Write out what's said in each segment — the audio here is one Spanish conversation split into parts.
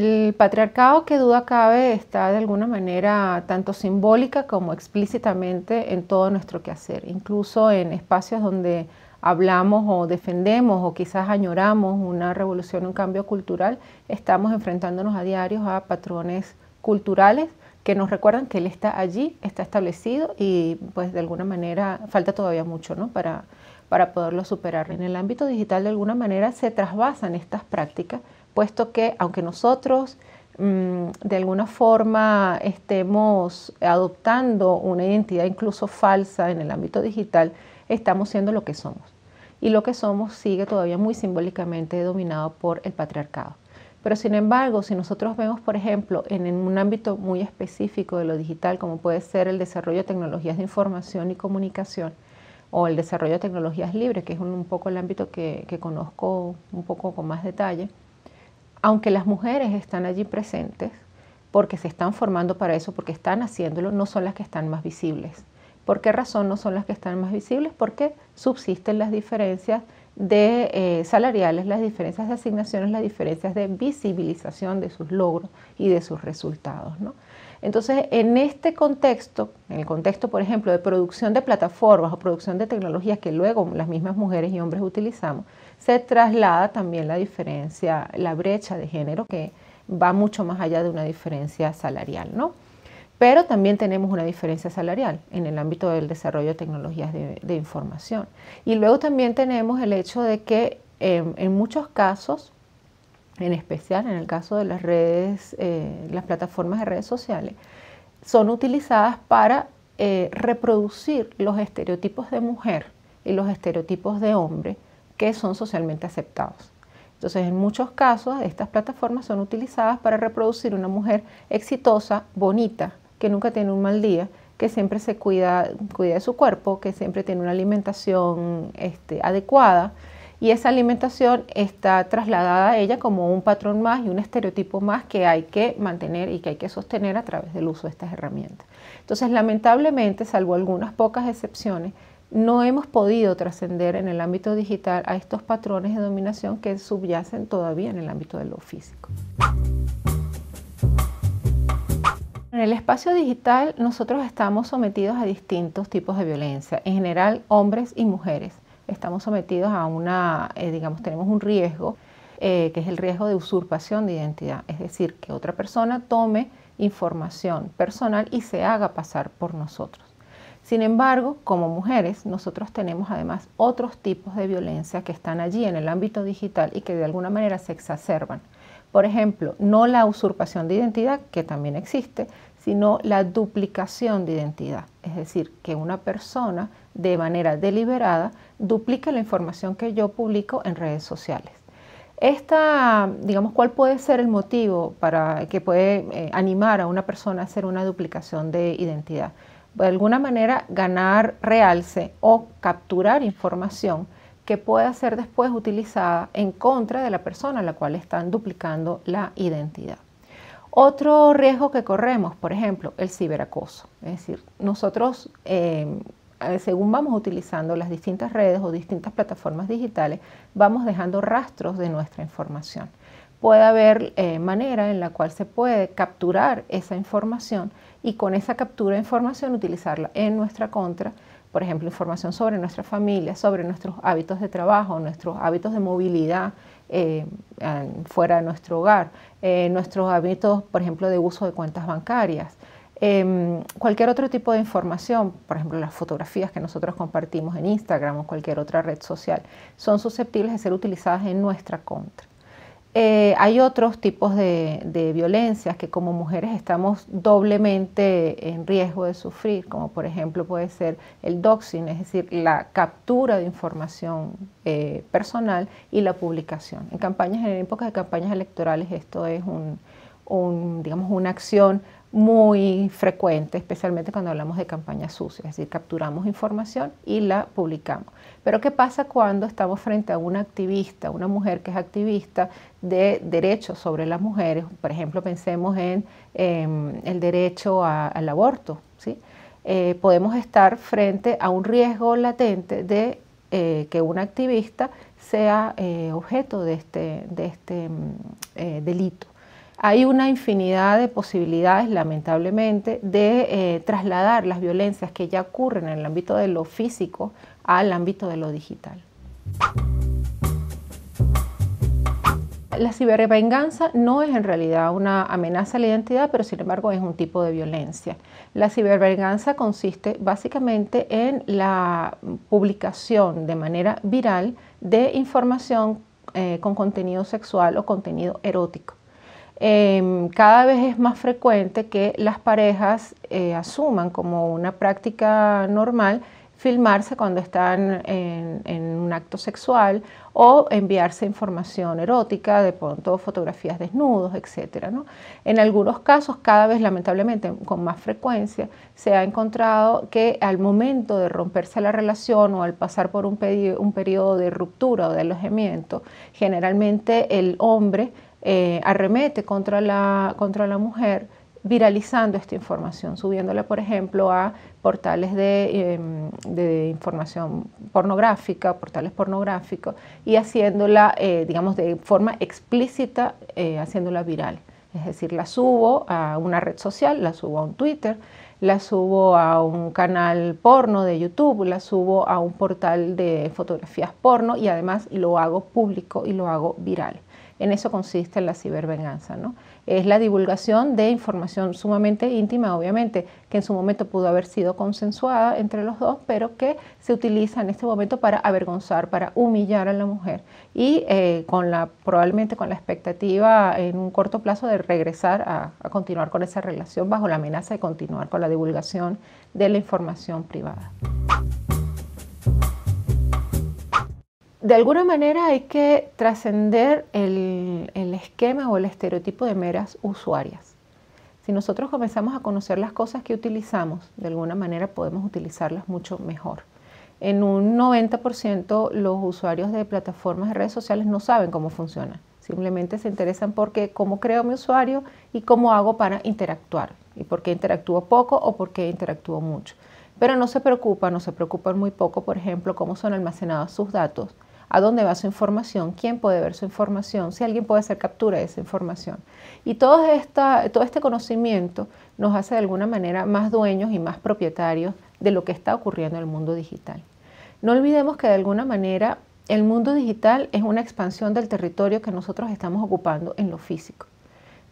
El patriarcado que duda cabe está de alguna manera tanto simbólica como explícitamente en todo nuestro quehacer, incluso en espacios donde hablamos o defendemos o quizás añoramos una revolución, un cambio cultural, estamos enfrentándonos a diarios a patrones culturales que nos recuerdan que él está allí, está establecido y pues de alguna manera falta todavía mucho ¿no? para, para poderlo superar. En el ámbito digital de alguna manera se trasvasan estas prácticas puesto que aunque nosotros mm, de alguna forma estemos adoptando una identidad incluso falsa en el ámbito digital, estamos siendo lo que somos. Y lo que somos sigue todavía muy simbólicamente dominado por el patriarcado. Pero sin embargo, si nosotros vemos, por ejemplo, en un ámbito muy específico de lo digital, como puede ser el desarrollo de tecnologías de información y comunicación, o el desarrollo de tecnologías libres, que es un, poco el ámbito que, que, conozco un poco con más detalle, aunque las mujeres están allí presentes, porque se están formando para eso, porque están haciéndolo, no son las que están más visibles. ¿Por qué razón no son las que están más visibles? Porque subsisten las diferencias de eh, salariales, las diferencias de asignaciones, las diferencias de visibilización de sus logros y de sus resultados. Entonces, en este contexto, en el contexto, por ejemplo, de producción de plataformas o producción de tecnologías que luego las mismas mujeres y hombres utilizamos, se traslada también la diferencia, la brecha de género que va mucho más allá de una diferencia salarial, ¿no? Pero también tenemos una diferencia salarial en el ámbito del desarrollo de tecnologías de, información. Y luego también tenemos el hecho de que em, en muchos casos en especial en el caso de las redes, eh, las plataformas de redes sociales, son utilizadas para eh, reproducir los estereotipos de mujer y los estereotipos de hombre que son socialmente aceptados. Entonces, en muchos casos, estas plataformas son utilizadas para reproducir una mujer exitosa, bonita, que nunca tiene un mal día, que siempre se cuida, cuida de su cuerpo, que siempre tiene una alimentación este, adecuada, y esa alimentación está trasladada a ella como un patrón más y un estereotipo más que hay que mantener y que hay que sostener a través del uso de estas herramientas. Entonces, lamentablemente, salvo algunas pocas excepciones, no hemos podido trascender en el ámbito digital a estos patrones de dominación que subyacen todavía en el ámbito de lo físico. En el espacio digital nosotros estamos sometidos a distintos tipos de violencia, en general hombres y mujeres estamos sometidos a una, eh, digamos, tenemos un riesgo, eh, que es el riesgo de usurpación de identidad, es decir, que otra persona tome información personal y se haga pasar por nosotros. Sin embargo, como mujeres, nosotros tenemos además otros tipos de violencia que están allí en el ámbito digital y que de alguna manera se exacerban. Por ejemplo, no la usurpación de identidad, que también existe, sino la duplicación de identidad. Es decir, que una persona de manera deliberada duplique la información que yo publico en redes sociales. Esta, digamos, ¿cuál puede ser el motivo para que puede eh, animar a una persona a hacer una duplicación de identidad? De alguna manera, ganar realce o capturar información que pueda ser después utilizada en contra de la persona a la cual están duplicando la identidad. Otro riesgo que corremos, por ejemplo, el ciberacoso. Es decir, nosotros, eh, según vamos utilizando las distintas redes o distintas plataformas digitales, vamos dejando rastros de nuestra información. Puede haber eh, manera en la cual se puede capturar esa información y con esa captura de información utilizarla en nuestra contra por ejemplo, información sobre nuestra familia, sobre nuestros hábitos de trabajo, nuestros hábitos de movilidad, eh, fuera de nuestro hogar, eh, nuestros hábitos, por ejemplo, de uso de cuentas bancarias, em, cualquier otro tipo de información, por ejemplo, las fotografías que nosotros compartimos en Instagram o cualquier otra red social, son susceptibles de ser utilizadas en nuestra contra. Eh, hay otros tipos de, de, violencias que como mujeres estamos doblemente en riesgo de sufrir, como por ejemplo puede ser el doxing, es decir, la captura de información eh, personal y la publicación. En campañas, en épocas de campañas electorales, esto es un, un digamos, una acción muy frecuente, especialmente cuando hablamos de campañas sucias, es decir, capturamos información y la publicamos. Pero ¿qué pasa cuando estamos frente a una activista, una mujer que es activista de derechos sobre las mujeres? Por ejemplo, pensemos en em, el derecho al aborto. ¿sí? Eh, podemos estar frente a un riesgo latente de eh, que una activista sea eh, objeto de este, de este em, delito. Hay una infinidad de posibilidades, lamentablemente, de eh, trasladar las violencias que ya ocurren en el ámbito de lo físico al ámbito de lo digital. La cibervenganza no es en realidad una amenaza a la identidad, pero sin embargo es un tipo de violencia. La cibervenganza consiste básicamente en la publicación de manera viral de información eh, con contenido sexual o contenido erótico. Em, cada vez es más frecuente que las parejas eh, asuman como una práctica normal filmarse cuando están en, un acto sexual o enviarse información erótica, de pronto fotografías desnudos, etc. En algunos casos, cada vez lamentablemente con más frecuencia, se ha encontrado que al momento de romperse la relación o al pasar por un, un periodo de ruptura o de alojamiento, generalmente el hombre eh, arremete contra la, contra la mujer viralizando esta información, subiéndola, por ejemplo, a portales de, em, información pornográfica, portales pornográficos, y haciéndola, eh, digamos, de forma explícita, eh, haciéndola viral. Es decir, la subo a una red social, la subo a un Twitter, la subo a un canal porno de YouTube, la subo a un portal de fotografías porno y además lo hago público y lo hago viral. En eso consiste la cibervenganza, ¿no? Es la divulgación de información sumamente íntima, obviamente, que en su momento pudo haber sido consensuada entre los dos, pero que se utiliza en este momento para avergonzar, para humillar a la mujer y eh, con la, probablemente con la expectativa en un corto plazo de regresar a, a continuar con esa relación bajo la amenaza de continuar con la divulgación de la información privada de alguna manera hay que trascender el, esquema o el estereotipo de meras usuarias. Si nosotros comenzamos a conocer las cosas que utilizamos, de alguna manera podemos utilizarlas mucho mejor. En un 90% los usuarios de plataformas de redes sociales no saben cómo funciona. Simplemente se interesan qué, cómo creo mi usuario y cómo hago para interactuar. Y por qué interactúo poco o por qué interactúo mucho. Pero no se preocupan, o se preocupan muy poco, por ejemplo, cómo son almacenados sus datos, a dónde va su información, quién puede ver su información, si alguien puede hacer captura de esa información. Y todo, todo este conocimiento nos hace de alguna manera más dueños y más propietarios de lo que está ocurriendo en el mundo digital. No olvidemos que de alguna manera el mundo digital es una expansión del territorio que nosotros estamos ocupando en lo físico.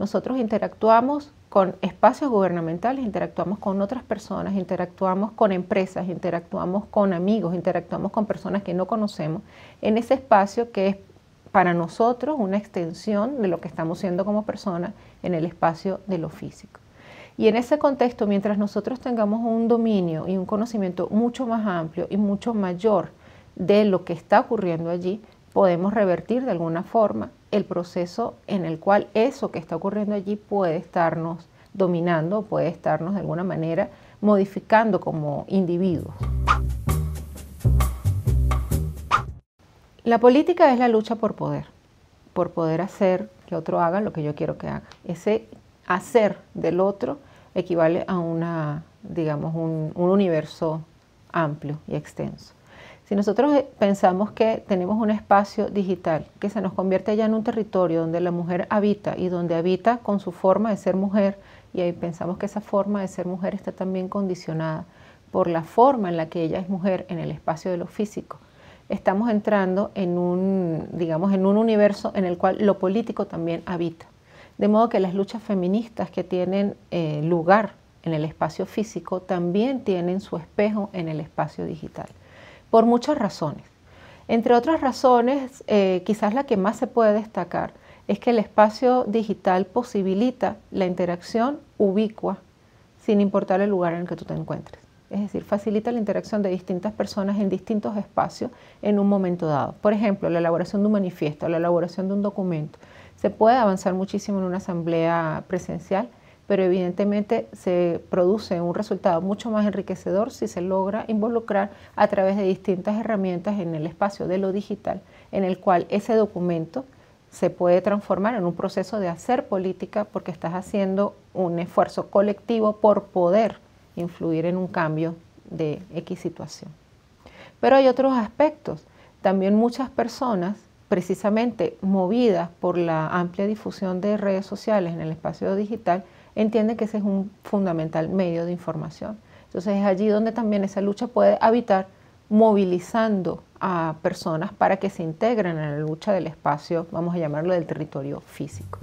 Nosotros interactuamos con espacios gubernamentales, interactuamos con otras personas, interactuamos con empresas, interactuamos con amigos, interactuamos con personas que no conocemos en ese espacio que es para nosotros una extensión de lo que estamos siendo como personas en el espacio de lo físico. Y en ese contexto, mientras nosotros tengamos un dominio y un conocimiento mucho más amplio y mucho mayor de lo que está ocurriendo allí, podemos revertir de alguna forma el proceso en el cual eso que está ocurriendo allí puede estarnos dominando, puede estarnos de alguna manera modificando como individuos. La política es la lucha por poder, por poder hacer que otro haga lo que yo quiero que haga. Ese hacer del otro equivale a una, digamos, un, un universo amplio y extenso. Si nosotros eh, pensamos que tenemos un espacio digital que se nos convierte ya en un territorio donde la mujer habita y donde habita con su forma de ser mujer, y ahí pensamos que esa forma de ser mujer está también condicionada por la forma en la que ella es mujer en el espacio de lo físico, estamos entrando en un, digamos, en un universo en el cual lo político también habita. De modo que las luchas feministas que tienen eh, lugar en el espacio físico también tienen su espejo en el espacio digital por muchas razones. Entre otras razones, eh, quizás la que más se puede destacar es que el espacio digital posibilita la interacción ubicua, sin importar el lugar en el que tú te encuentres. Es decir, facilita la interacción de distintas personas en distintos espacios en un momento dado. Por ejemplo, la elaboración de un manifiesto, la elaboración de un documento. Se puede avanzar muchísimo en una asamblea presencial pero evidentemente se produce un resultado mucho más enriquecedor si se logra involucrar a través de distintas herramientas en el espacio de lo digital, en el cual ese documento se puede transformar en un proceso de hacer política porque estás haciendo un esfuerzo colectivo por poder influir en un cambio de X situación. Pero hay otros aspectos. También muchas personas, precisamente movidas por la amplia difusión de redes sociales en el espacio digital, entiende que ese es un fundamental medio de información. Entonces es allí donde también esa lucha puede habitar movilizando a personas para que se integren en la lucha del espacio, vamos a llamarlo del territorio físico.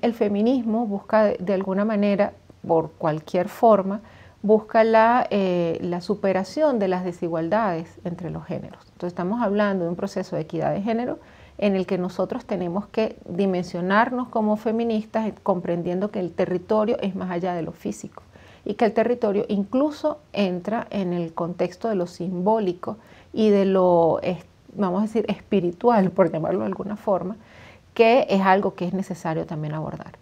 El feminismo busca de alguna manera, por cualquier forma, busca la, eh, la superación de las desigualdades entre los géneros. Entonces estamos hablando de un proceso de equidad de género en el que nosotros tenemos que dimensionarnos como feministas, eh, comprendiendo que el territorio es más allá de lo físico y que el territorio incluso entra en el contexto de lo simbólico y de lo, vamos a decir, espiritual, por llamarlo de alguna forma, que es algo que es necesario también abordar.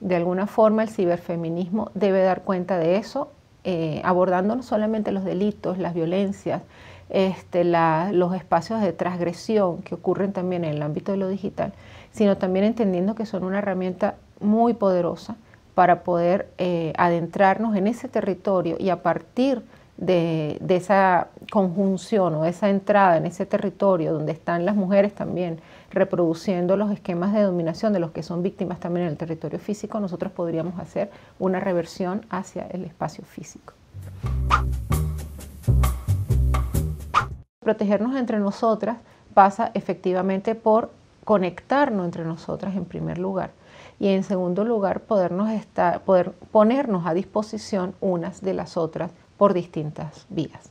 De alguna forma el ciberfeminismo debe dar cuenta de eso eh, abordando no solamente los delitos, las violencias, este, los espacios de transgresión que ocurren también en el ámbito de lo digital, sino también entendiendo que son una herramienta muy poderosa para poder eh, adentrarnos en ese territorio y a partir de esa conjunción o esa entrada en ese territorio donde están las mujeres también, reproduciendo los esquemas de dominación de los que son víctimas también en el territorio físico, nosotros podríamos hacer una reversión hacia el espacio físico. Protegernos entre nosotras pasa efectivamente por conectarnos entre nosotras en primer lugar y en segundo lugar podernos estar, poder ponernos a disposición unas de las otras por distintas vías.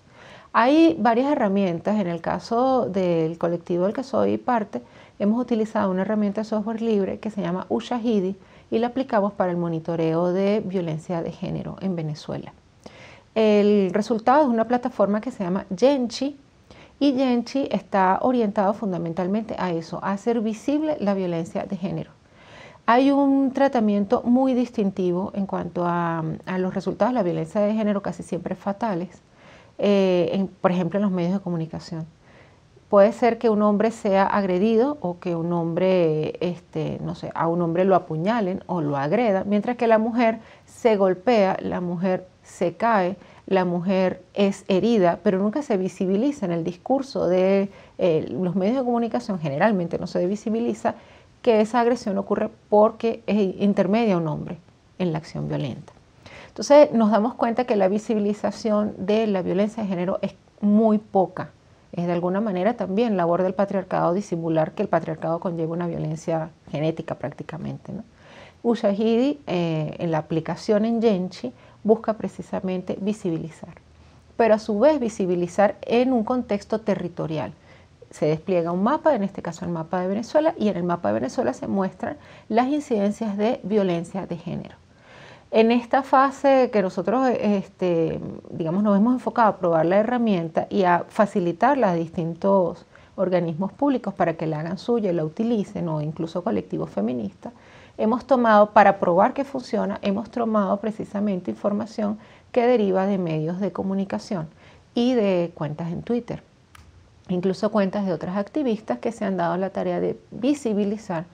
Hay varias herramientas, en el caso del colectivo del que soy parte, hemos utilizado una herramienta de software libre que se llama Ushahidi y la aplicamos para el monitoreo de violencia de género en Venezuela. El resultado es una plataforma que se llama Genchi y Genchi está orientado fundamentalmente a eso, a hacer visible la violencia de género. Hay un tratamiento muy distintivo en cuanto a, los resultados de la violencia de género, casi siempre fatales, eh, por ejemplo en los medios de comunicación puede ser que un hombre sea agredido o que un hombre, este, no sé, a un hombre lo apuñalen o lo agredan, mientras que la mujer se golpea, la mujer se cae, la mujer es herida, pero nunca se visibiliza en el discurso de eh, los medios de comunicación, generalmente no se visibiliza que esa agresión ocurre porque intermedia un hombre en la acción violenta. Entonces nos damos cuenta que la visibilización de la violencia de género es muy poca es de alguna manera también labor del patriarcado disimular que el patriarcado conlleva una violencia genética prácticamente. ¿no? Ushahidi, eh, en la aplicación en Genchi busca precisamente visibilizar, pero a su vez visibilizar en un contexto territorial. Se despliega un mapa, en este caso el mapa de Venezuela, y en el mapa de Venezuela se muestran las incidencias de violencia de género. En esta fase que nosotros, este, nos hemos enfocado a probar la herramienta y a facilitarla a distintos organismos públicos para que la hagan suya y la utilicen, o incluso colectivos feministas, hemos tomado, para probar que funciona, hemos tomado precisamente información que deriva de medios de comunicación y de cuentas en Twitter, incluso cuentas de otras activistas que se han dado la tarea de visibilizar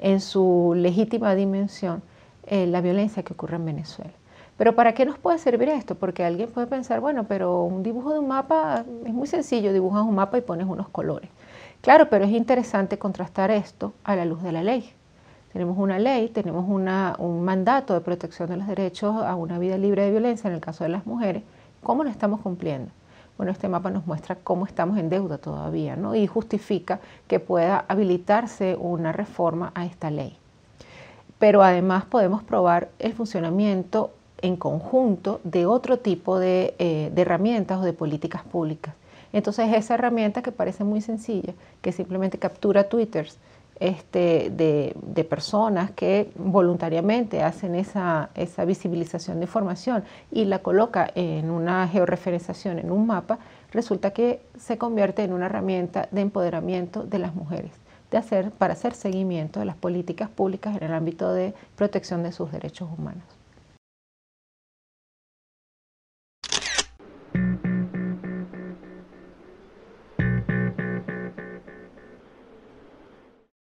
en su legítima dimensión eh, la violencia que ocurre en Venezuela. Pero ¿para qué nos puede servir esto? Porque alguien puede pensar, bueno, pero un dibujo de un mapa es muy sencillo, dibujas un mapa y pones unos colores. Claro, pero es interesante contrastar esto a la luz de la ley. Tenemos una ley, tenemos un mandato de protección de los derechos a una vida libre de violencia en el caso de las mujeres. ¿Cómo lo estamos cumpliendo? Bueno, este mapa nos muestra cómo estamos en deuda todavía ¿no? y justifica que pueda habilitarse una reforma a esta ley pero además podemos probar el funcionamiento en conjunto de otro tipo eh, de, herramientas o de políticas públicas. Entonces esa herramienta que parece muy sencilla, que simplemente captura twitters este, de, personas que voluntariamente hacen esa, esa, visibilización de información y la coloca en una georreferenciación, en un mapa, resulta que se convierte en una herramienta de empoderamiento de las mujeres de hacer para hacer seguimiento de las políticas públicas en el ámbito de protección de sus derechos humanos.